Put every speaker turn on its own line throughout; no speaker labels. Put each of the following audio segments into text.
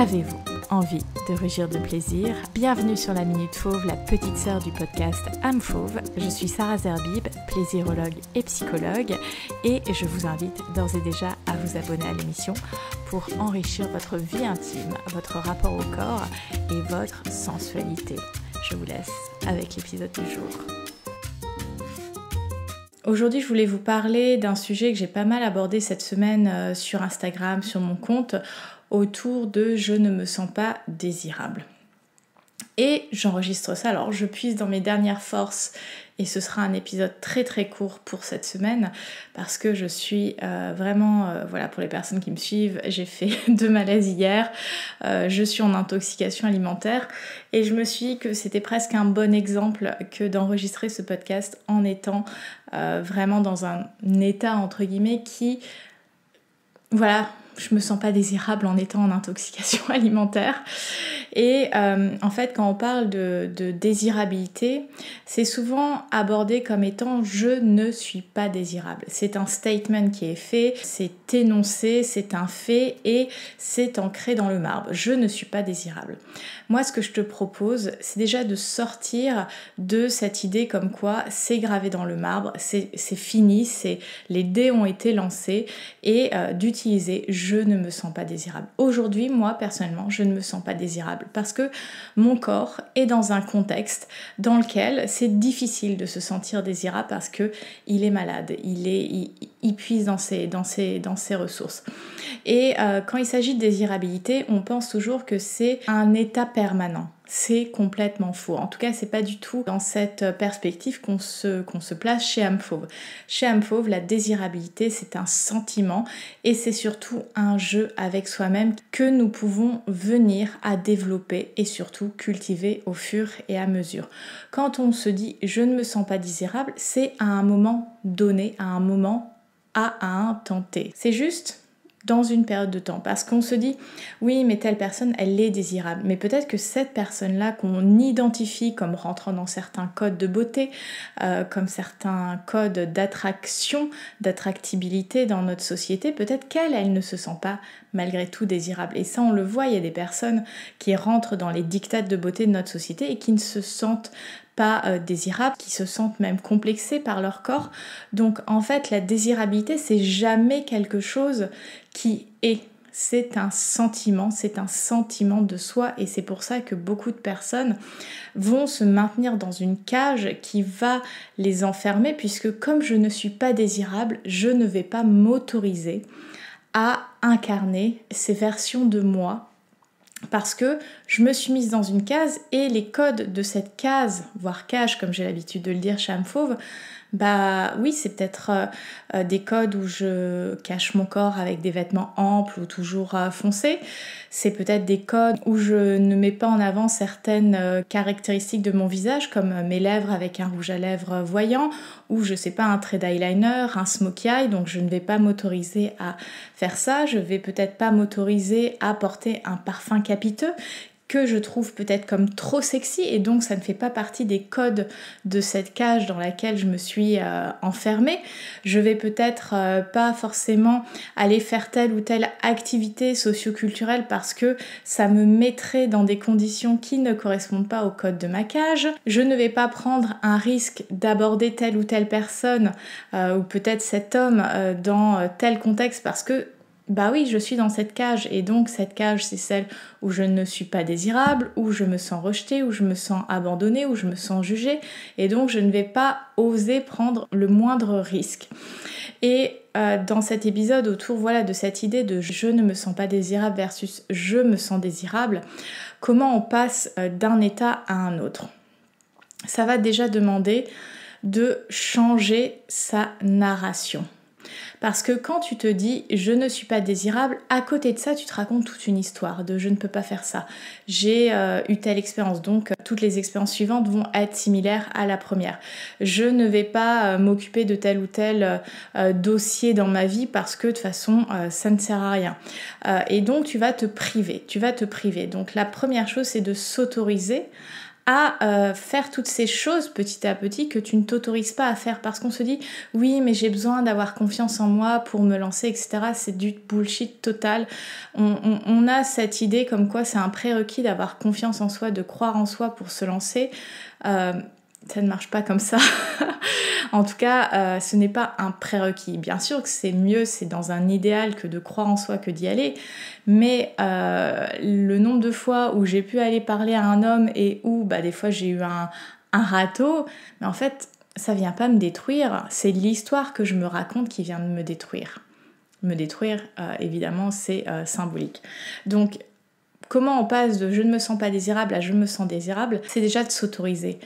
Avez-vous envie de rugir de plaisir Bienvenue sur la Minute Fauve, la petite sœur du podcast Âme Fauve. Je suis Sarah Zerbib, plaisirologue et psychologue, et je vous invite d'ores et déjà à vous abonner à l'émission pour enrichir votre vie intime, votre rapport au corps et votre sensualité. Je vous laisse avec l'épisode du jour. Aujourd'hui, je voulais vous parler d'un sujet que j'ai pas mal abordé cette semaine euh, sur Instagram, sur mon compte, autour de je ne me sens pas désirable. Et j'enregistre ça, alors je puise dans mes dernières forces et ce sera un épisode très très court pour cette semaine parce que je suis euh, vraiment, euh, voilà pour les personnes qui me suivent, j'ai fait deux malaises hier, euh, je suis en intoxication alimentaire et je me suis dit que c'était presque un bon exemple que d'enregistrer ce podcast en étant vraiment dans un état entre guillemets qui, voilà, je me sens pas désirable en étant en intoxication alimentaire. Et euh, en fait, quand on parle de, désirabilité, c'est souvent abordé comme étant je ne suis pas désirable. C'est un statement qui est fait, c'est énoncé, c'est un fait et c'est ancré dans le marbre. Je ne suis pas désirable. Moi, ce que je te propose, c'est déjà de sortir de cette idée comme quoi c'est gravé dans le marbre, c'est fini, c'est les dés ont été lancés et euh, d'utiliser je je ne me sens pas désirable. Aujourd'hui, moi personnellement, je ne me sens pas désirable parce que mon corps est dans un contexte dans lequel c'est difficile de se sentir désirable parce que il est malade, il est il puise dans ses, dans ses, dans ressources. Et euh, quand il s'agit de désirabilité, on pense toujours que c'est un état permanent. C'est complètement faux. En tout cas, c'est pas du tout dans cette perspective qu'on se, qu'on se place chez Âme Chez Âme Fauve, la désirabilité, c'est un sentiment et c'est surtout un jeu avec soi-même que nous pouvons venir à développer et surtout cultiver au fur et à mesure. Quand on se dit je ne me sens pas désirable, c'est à un moment donné, à un moment à intenter. C'est juste dans une période de temps. Parce qu'on se dit, oui, mais telle personne, elle est désirable. Mais peut-être que cette personne-là qu'on identifie comme rentrant dans certains codes de beauté, euh, comme certains codes d'attraction, d'attractibilité dans notre société, peut-être qu'elle, elle ne se sent pas malgré tout désirable. Et ça, on le voit, il y a des personnes qui rentrent dans les dictates de beauté de notre société et qui ne se sentent euh, désirables, qui se sentent même complexés par leur corps. Donc en fait, la désirabilité, c'est jamais quelque chose qui est. C'est un sentiment, c'est un sentiment de soi et c'est pour ça que beaucoup de personnes vont se maintenir dans une cage qui va les enfermer puisque comme je ne suis pas désirable, je ne vais pas m'autoriser à incarner ces versions de moi parce que je me suis mise dans une case et les codes de cette case, voire cage comme j'ai l'habitude de le dire chez Fauve, bah oui, c'est peut-être euh, euh, des codes où je cache mon corps avec des vêtements amples ou toujours euh, foncés. C'est peut-être des codes où je ne mets pas en avant certaines caractéristiques de mon visage, comme mes lèvres avec un rouge à lèvres voyant, ou je sais pas, un trait d'eyeliner, un smokey eye, donc je ne vais pas m'autoriser à faire ça. Je vais peut-être pas m'autoriser à porter un parfum capiteux que je trouve peut-être comme trop sexy et donc ça ne fait pas partie des codes de cette cage dans laquelle je me suis euh, enfermée. Je vais peut-être euh, pas forcément aller faire telle ou telle activité socioculturelle parce que ça me mettrait dans des conditions qui ne correspondent pas aux codes de ma cage. Je ne vais pas prendre un risque d'aborder telle ou telle personne euh, ou peut-être cet homme dans tel contexte parce que bah oui, je suis dans cette cage et donc cette cage c'est celle où je ne suis pas désirable, où je me sens rejetée, où je me sens abandonnée, où je me sens jugée et donc je ne vais pas oser prendre le moindre risque. Et euh, dans cet épisode autour voilà de cette idée de je ne me sens pas désirable versus je me sens désirable, comment on passe euh, d'un état à un autre. Ça va déjà demander de changer sa narration. Parce que quand tu te dis je ne suis pas désirable, à côté de ça, tu te racontes toute une histoire de je ne peux pas faire ça. J'ai euh, eu telle expérience. Donc, euh, toutes les expériences suivantes vont être similaires à la première. Je ne vais pas euh, m'occuper de tel ou tel dossier dans ma vie parce que de toute façon, ça ne sert à rien. et donc, tu vas te priver. Tu vas te priver. Donc, la première chose, c'est de s'autoriser à euh, faire toutes ces choses petit à petit que tu ne t'autorises pas à faire parce qu'on se dit oui mais j'ai besoin d'avoir confiance en moi pour me lancer etc c'est du bullshit total on, a cette idée comme quoi c'est un prérequis d'avoir confiance en soi de croire en soi pour se lancer euh, ça ne marche pas comme ça. en tout cas, euh, ce n'est pas un prérequis. Bien sûr que c'est mieux, c'est dans un idéal que de croire en soi que d'y aller, mais euh, le nombre de fois où j'ai pu aller parler à un homme et où bah, des fois j'ai eu un, un râteau, mais en fait, ça vient pas me détruire, c'est l'histoire que je me raconte qui vient de me détruire. Me détruire, euh, évidemment, c'est symbolique. Donc, comment on passe de je ne me sens pas désirable à je me sens désirable, c'est déjà de s'autoriser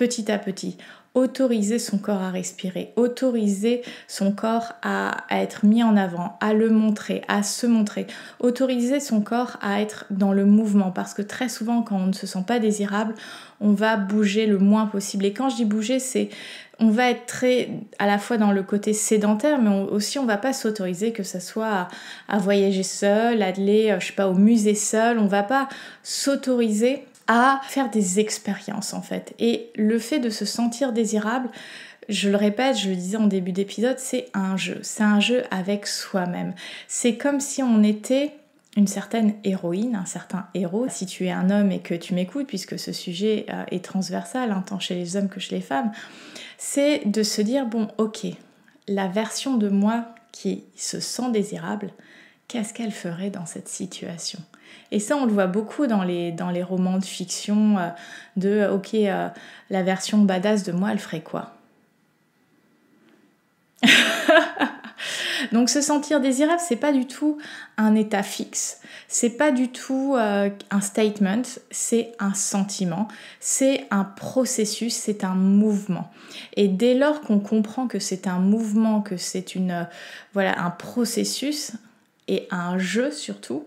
petit à petit. Autoriser son corps à respirer, autoriser son corps à, être mis en avant, à le montrer, à se montrer, autoriser son corps à être dans le mouvement parce que très souvent quand on ne se sent pas désirable, on va bouger le moins possible. Et quand je dis bouger, c'est on va être très à la fois dans le côté sédentaire, mais aussi on va pas s'autoriser que ça soit à, voyager seul, à aller, euh, je sais pas, au musée seul. On va pas s'autoriser à faire des expériences en fait. Et le fait de se sentir désirable, je le répète, je le disais en début d'épisode, c'est un jeu. C'est un jeu avec soi-même. C'est comme si on était une certaine héroïne, un certain héros. Si tu es un homme et que tu m'écoutes, puisque ce sujet euh, est transversal, hein, tant chez les hommes que chez les femmes, c'est de se dire, bon, ok, la version de moi qui se sent désirable, qu'est-ce qu'elle ferait dans cette situation et ça, on le voit beaucoup dans les, romans de fiction, euh, de, euh, ok, euh, la version badass de moi, elle ferait quoi Donc se sentir désirable, c'est pas du tout un état fixe, c'est pas du tout un statement, c'est un sentiment, c'est un processus, c'est un mouvement. Et dès lors qu'on comprend que c'est un mouvement, que c'est une voilà, un processus et un jeu surtout,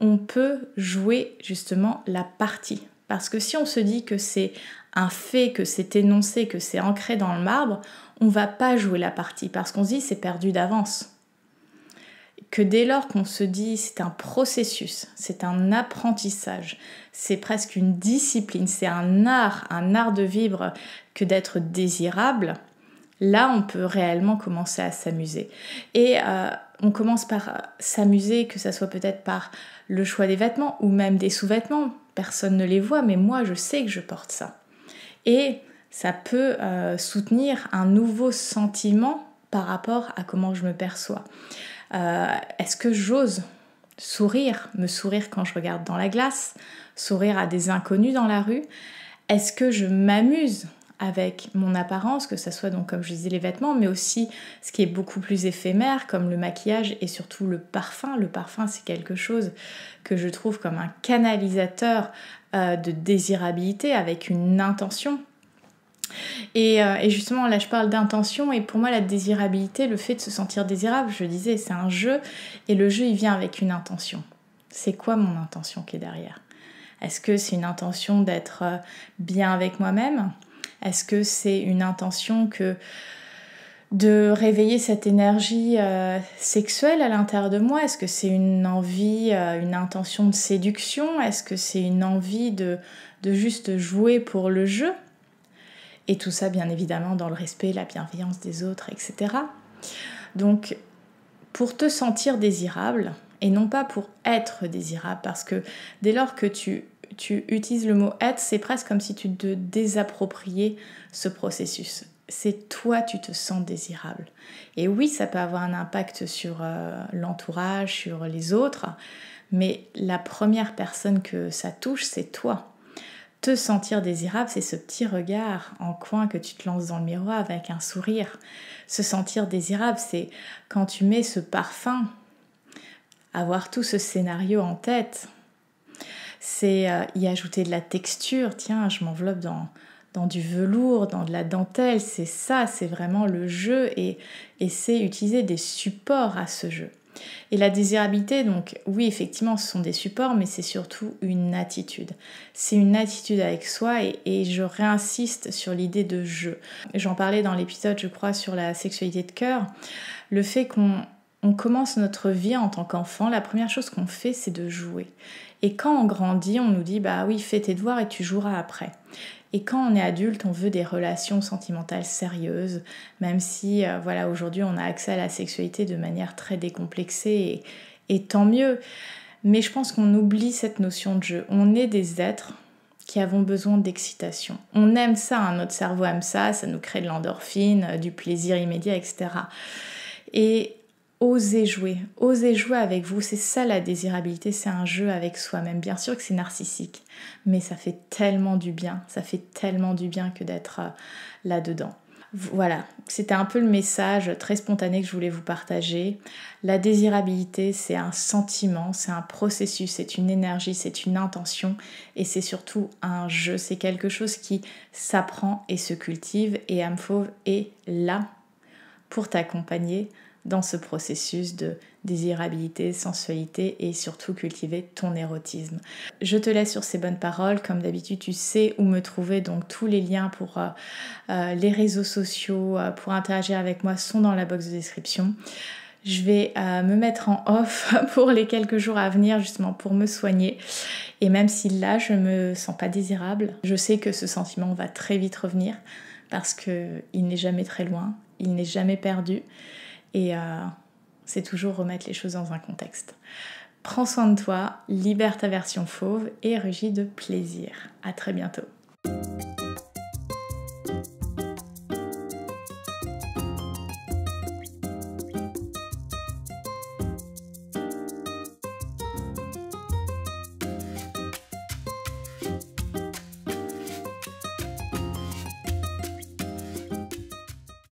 on peut jouer justement la partie. Parce que si on se dit que c'est un fait, que c'est énoncé, que c'est ancré dans le marbre, on va pas jouer la partie parce qu'on se dit c'est perdu d'avance. Que dès lors qu'on se dit c'est un processus, c'est un apprentissage, c'est presque une discipline, c'est un art, un art de vivre que d'être désirable, là on peut réellement commencer à s'amuser. Et euh, on commence par euh, s'amuser, que ça soit peut-être par le choix des vêtements ou même des sous-vêtements. Personne ne les voit, mais moi je sais que je porte ça. Et ça peut euh, soutenir un nouveau sentiment par rapport à comment je me perçois. Euh, est-ce que j'ose sourire, me sourire quand je regarde dans la glace, sourire à des inconnus dans la rue Est-ce que je m'amuse avec mon apparence, que ce soit donc comme je disais les vêtements, mais aussi ce qui est beaucoup plus éphémère comme le maquillage et surtout le parfum. Le parfum c'est quelque chose que je trouve comme un canalisateur euh, de désirabilité avec une intention. Euh, et, justement, là, je parle d'intention, et pour moi, la désirabilité, le fait de se sentir désirable, je disais, c'est un jeu, et le jeu, il vient avec une intention. C'est quoi mon intention qui est derrière Est-ce que c'est une intention d'être euh, bien avec moi-même est-ce que c'est une intention que de réveiller cette énergie euh, sexuelle à l'intérieur de moi Est-ce que c'est une envie, euh, une intention de séduction Est-ce que c'est une envie de, de juste jouer pour le jeu Et tout ça, bien évidemment, dans le respect, la bienveillance des autres, etc. Donc, pour te sentir désirable, et non pas pour être désirable, parce que dès lors que tu tu utilises le mot être, c'est presque comme si tu te désappropriais ce processus. C'est toi, tu te sens désirable. Et oui, ça peut avoir un impact sur euh, l'entourage, sur les autres, mais la première personne que ça touche, c'est toi. Te sentir désirable, c'est ce petit regard en coin que tu te lances dans le miroir avec un sourire. Se sentir désirable, c'est quand tu mets ce parfum, avoir tout ce scénario en tête, c'est euh, y ajouter de la texture. Tiens, je m'enveloppe dans, du velours, dans de la dentelle. C'est ça, c'est vraiment le jeu et, c'est utiliser des supports à ce jeu. Et la désirabilité, donc oui, effectivement, ce sont des supports, mais c'est surtout une attitude. C'est une attitude avec soi et, et je réinsiste sur l'idée de jeu. J'en parlais dans l'épisode, je crois, sur la sexualité de cœur. Le fait qu'on on commence notre vie en tant qu'enfant, la première chose qu'on fait, c'est de jouer. Et quand on grandit, on nous dit bah oui, fais tes devoirs et tu joueras après. Et quand on est adulte, on veut des relations sentimentales sérieuses, même si euh, voilà, aujourd'hui, on a accès à la sexualité de manière très décomplexée et, tant mieux. Mais je pense qu'on oublie cette notion de jeu. On est des êtres qui avons besoin d'excitation. On aime ça, hein, notre cerveau aime ça, ça nous crée de l'endorphine, euh, du plaisir immédiat, etc. Et Osez jouer, osez jouer avec vous, c'est ça la désirabilité, c'est un jeu avec soi-même. Bien sûr que c'est narcissique, mais ça fait tellement du bien, ça fait tellement du bien que d'être euh, là-dedans. Voilà, c'était un peu le message très spontané que je voulais vous partager. La désirabilité, c'est un sentiment, c'est un processus, c'est une énergie, c'est une intention et c'est surtout un jeu. C'est quelque chose qui s'apprend et se cultive et fauve est là pour t'accompagner dans ce processus de désirabilité, sensualité et surtout cultiver ton érotisme. Je te laisse sur ces bonnes paroles. Comme d'habitude, tu sais où me trouver, donc tous les liens pour euh, euh, les réseaux sociaux, euh, pour interagir avec moi sont dans la box de description. Je vais me mettre en off pour les quelques jours à venir justement pour me soigner. Et même si là je me sens pas désirable, je sais que ce sentiment va très vite revenir parce qu'il n'est jamais très loin, il n'est jamais perdu. Et euh, c'est toujours remettre les choses dans un contexte. Prends soin de toi, libère ta version fauve et rugis de plaisir. À très bientôt.